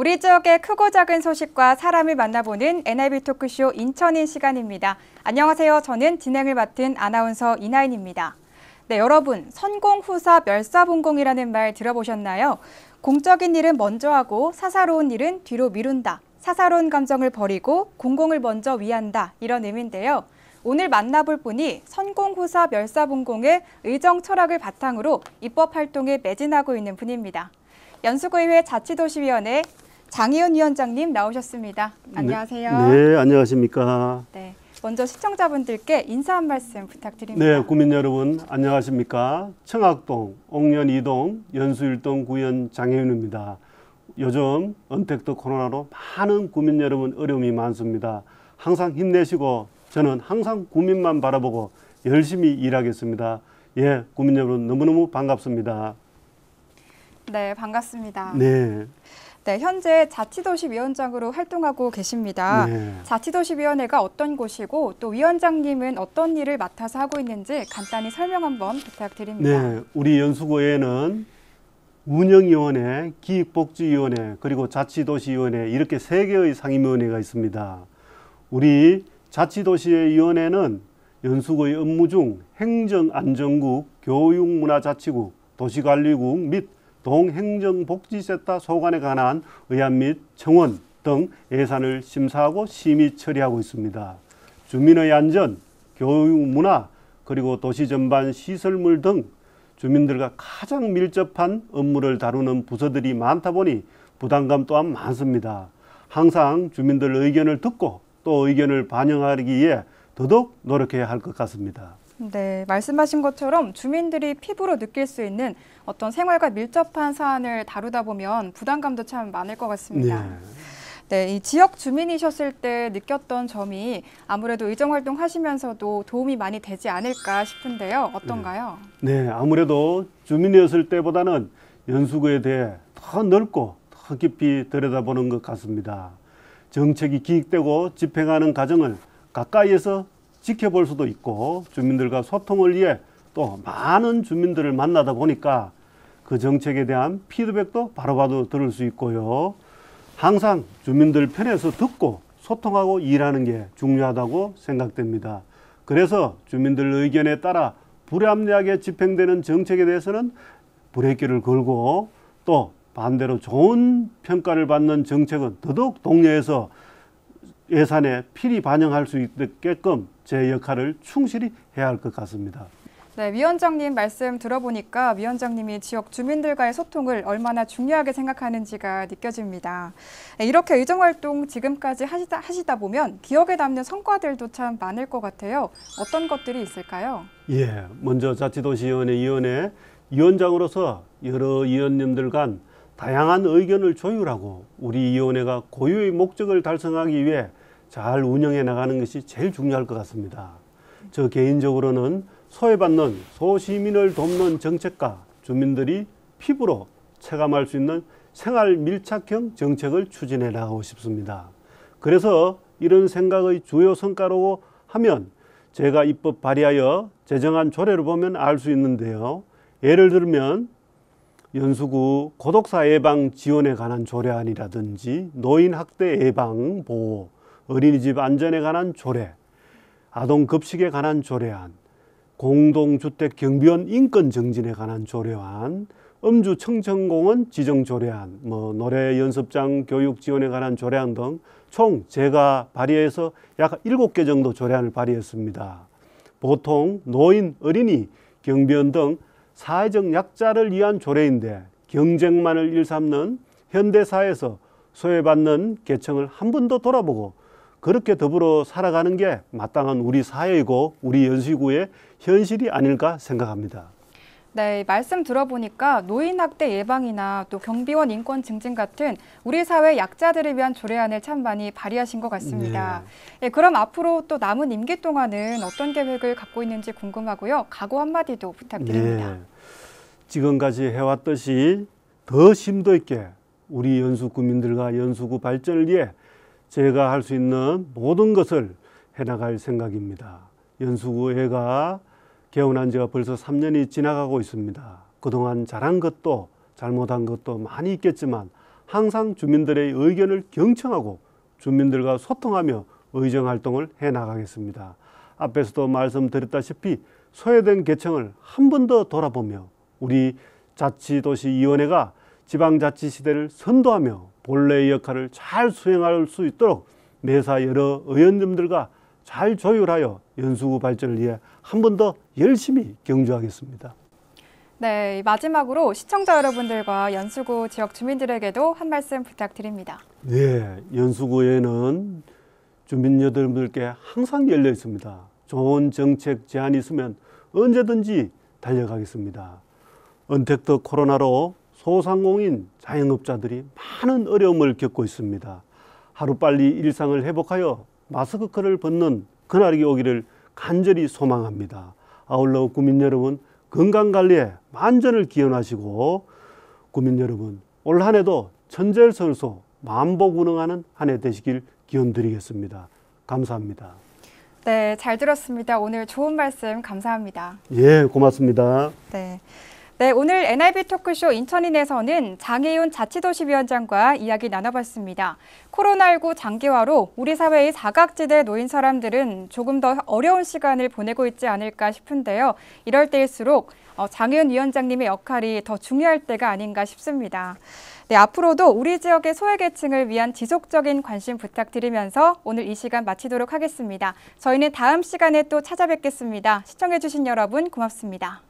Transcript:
우리 지역의 크고 작은 소식과 사람을 만나보는 NIB 토크쇼 인천인 시간입니다. 안녕하세요. 저는 진행을 맡은 아나운서 이나인입니다. 네, 여러분, 선공 후사 멸사분공이라는 말 들어보셨나요? 공적인 일은 먼저 하고 사사로운 일은 뒤로 미룬다. 사사로운 감정을 버리고 공공을 먼저 위한다. 이런 의미인데요. 오늘 만나볼 분이 선공후사 멸사분공의 의정 철학을 바탕으로 입법 활동에 매진하고 있는 분입니다. 연수구의회 자치도시위원회 장혜은 위원장님 나오셨습니다. 네. 안녕하세요. 네, 안녕하십니까. 네, 먼저 시청자분들께 인사 한 말씀 부탁드립니다. 네, 국민 여러분 안녕하십니까. 청학동, 옥년 2동, 연수 1동 구현 장희은입니다. 요즘 언택트 코로나로 많은 국민 여러분 어려움이 많습니다. 항상 힘내시고 저는 항상 국민만 바라보고 열심히 일하겠습니다. 예, 국민 여러분 너무너무 반갑습니다. 네, 반갑습니다. 네. 네, 현재 자치도시 위원장으로 활동하고 계십니다. 네. 자치도시위원회가 어떤 곳이고 또 위원장님은 어떤 일을 맡아서 하고 있는지 간단히 설명 한번 부탁드립니다. 네, 우리 연수구에는 운영위원회, 기획복지위원회, 그리고 자치도시위원회 이렇게 세 개의 상임위원회가 있습니다. 우리 자치도시위원회는 연수구의 업무 중 행정안전국, 교육문화자치국, 도시관리국 및 동행정복지센터 소관에 관한 의안 및 청원 등 예산을 심사하고 심의 처리하고 있습니다. 주민의 안전, 교육 문화, 그리고 도시 전반 시설물 등 주민들과 가장 밀접한 업무를 다루는 부서들이 많다 보니 부담감 또한 많습니다. 항상 주민들 의견을 듣고 또 의견을 반영하기 위해 더더욱 노력해야 할 것 같습니다. 네, 말씀하신 것처럼 주민들이 피부로 느낄 수 있는 어떤 생활과 밀접한 사안을 다루다 보면 부담감도 참 많을 것 같습니다. 네. 네, 이 지역 주민이셨을 때 느꼈던 점이 아무래도 의정 활동 하시면서도 도움이 많이 되지 않을까 싶은데요. 어떤가요? 네, 네 아무래도 주민이었을 때보다는 연수구에 대해 더 넓고 더 깊이 들여다보는 것 같습니다. 정책이 기획되고 집행하는 과정을 가까이에서 지켜볼 수도 있고 주민들과 소통을 위해 또 많은 주민들을 만나다 보니까 그 정책에 대한 피드백도 바로바로 들을 수 있고요. 항상 주민들 편에서 듣고 소통하고 일하는 게 중요하다고 생각됩니다. 그래서 주민들 의견에 따라 불합리하게 집행되는 정책에 대해서는 브레이크를 걸고 또 반대로 좋은 평가를 받는 정책은 더더욱 동료해서 예산에 필히 반영할 수 있게끔 제 역할을 충실히 해야 할 것 같습니다. 네, 위원장님 말씀 들어보니까 위원장님이 지역 주민들과의 소통을 얼마나 중요하게 생각하는지가 느껴집니다. 네, 이렇게 의정활동 지금까지 하시다, 하시다 보면 기억에 남는 성과들도 참 많을 것 같아요. 어떤 것들이 있을까요? 예, 먼저 자치도시위원회 위원회 위원장으로서 여러 위원님들 간 다양한 의견을 조율하고 우리 위원회가 고유의 목적을 달성하기 위해 잘 운영해 나가는 것이 제일 중요할 것 같습니다. 저 개인적으로는 소외받는 소시민을 돕는 정책과 주민들이 피부로 체감할 수 있는 생활 밀착형 정책을 추진해 나가고 싶습니다. 그래서 이런 생각의 주요 성과로 하면 제가 입법 발의하여 제정한 조례를 보면 알 수 있는데요. 예를 들면 연수구 고독사 예방 지원에 관한 조례안이라든지 노인 학대 예방 보호, 어린이집 안전에 관한 조례, 아동 급식에 관한 조례안, 공동주택 경비원 인권 증진에 관한 조례안, 음주 청정공원 지정 조례안, 뭐 노래 연습장 교육 지원에 관한 조례안 등 총 제가 발의해서 약7개 정도 조례안을 발의했습니다. 보통 노인, 어린이, 경비원 등 사회적 약자를 위한 조례인데 경쟁만을 일삼는 현대사에서 소외받는 계층을 한 번 더 돌아보고 그렇게 더불어 살아가는 게 마땅한 우리 사회이고 우리 연수구의 현실이 아닐까 생각합니다. 네, 말씀 들어보니까 노인학대 예방이나 또 경비원 인권 증진 같은 우리 사회 약자들을 위한 조례안을 참 많이 발의하신 것 같습니다. 네. 예, 그럼 앞으로 또 남은 임기 동안은 어떤 계획을 갖고 있는지 궁금하고요. 각오 한마디도 부탁드립니다. 네. 지금까지 해왔듯이 더 심도 있게 우리 연수 구민들과 연수구 발전을 위해 제가 할 수 있는 모든 것을 해나갈 생각입니다. 연수구 애가 개원한 지가 벌써 3년이 지나가고 있습니다. 그동안 잘한 것도 잘못한 것도 많이 있겠지만 항상 주민들의 의견을 경청하고 주민들과 소통하며 의정활동을 해나가겠습니다. 앞에서도 말씀드렸다시피 소외된 계층을 한 번 더 돌아보며 우리 자치도시위원회가 지방자치 시대를 선도하며 본래의 역할을 잘 수행할 수 있도록 매사 여러 의원님들과 잘 조율하여 연수구 발전을 위해 한 번 더 열심히 경주하겠습니다. 네, 마지막으로 시청자 여러분들과 연수구 지역 주민들에게도 한 말씀 부탁드립니다. 네, 연수구에는 주민 여러분들께 항상 열려 있습니다. 좋은 정책 제안이 있으면 언제든지 달려가겠습니다. 언택트 코로나로 소상공인 자영업자들이 많은 어려움을 겪고 있습니다. 하루빨리 일상을 회복하여 마스크를 벗는 그날이 오기를 간절히 소망합니다. 아울러 국민 여러분 건강관리에 만전을 기원하시고 국민 여러분 올 한 해도 천재선수 만복운응하는 한 해 되시길 기원드리겠습니다. 감사합니다. 네, 잘 들었습니다. 오늘 좋은 말씀 감사합니다. 예, 고맙습니다. 네. 네, 오늘 NIB 토크쇼 인천인에서는 장혜윤 자치도시위원장과 이야기 나눠봤습니다. 코로나19 장기화로 우리 사회의 사각지대에 놓인 사람들은 조금 더 어려운 시간을 보내고 있지 않을까 싶은데요. 이럴 때일수록 어, 장혜윤 위원장님의 역할이 더 중요할 때가 아닌가 싶습니다. 네, 앞으로도 우리 지역의 소외계층을 위한 지속적인 관심 부탁드리면서 오늘 이 시간 마치도록 하겠습니다. 저희는 다음 시간에 또 찾아뵙겠습니다. 시청해주신 여러분 고맙습니다.